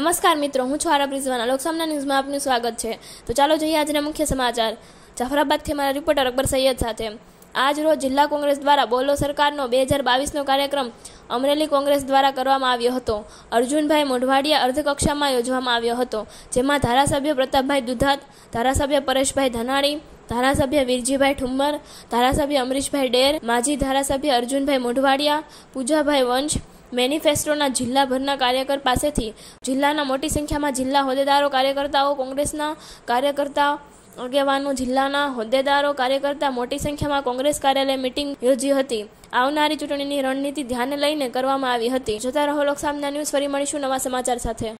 નમસ્કાર મિત્રો હું છું આરબ રિઝવાના લોકસામના ન્યૂઝમાં આપનું સ્વાગત છે તો ચાલો જોઈએ આજના મુખ્ય સમાચાર જાફરાબાદથી અમારા રિપોર્ટર અકબર સૈયદ સાથે આજ રોજ જિલ્લા કોંગ્રેસ દ્વારા બોલો સરકારનો બે હજાર બાવીસનો કાર્યક્રમ અમરેલી કોંગ્રેસ દ્વારા કરવામાં આવ્યો હતો અર્જુનભાઈ મોઢવાડિયા અર્ધકક્ષામાં યોજવામાં આવ્યો હતો જેમાં ધારાસભ્ય પ્રતાપભાઈ દુધાત ધારાસભ્ય પરેશભાઈ ધનાણી ધારાસભ્ય વીરજીભાઈ ઠુમ્મર ધારાસભ્ય અમરીશભાઈ ડેર માજી ધારાસભ્ય અર્જુનભાઈ મોઢવાડિયા પૂજાભાઈ વંશ મેનિફેસ્ટોના જિલ્લાભરના કાર્યકર પાસેથી જિલ્લાના મોટી સંખ્યામાં જિલ્લા હોદ્દેદારો કાર્યકર્તાઓ કોંગ્રેસના કાર્યકર્તા આગેવાનો જિલ્લાના હોદ્દેદારો કાર્યકર્તા મોટી સંખ્યામાં કોંગ્રેસ કાર્યાલય મિટિંગ યોજી હતી આવનારી ચૂંટણીની રણનીતિ ધ્યાને લઈને કરવામાં આવી હતી જોતા રહો લોકસામના ન્યૂઝ ફરી મળીશું નવા સમાચાર સાથે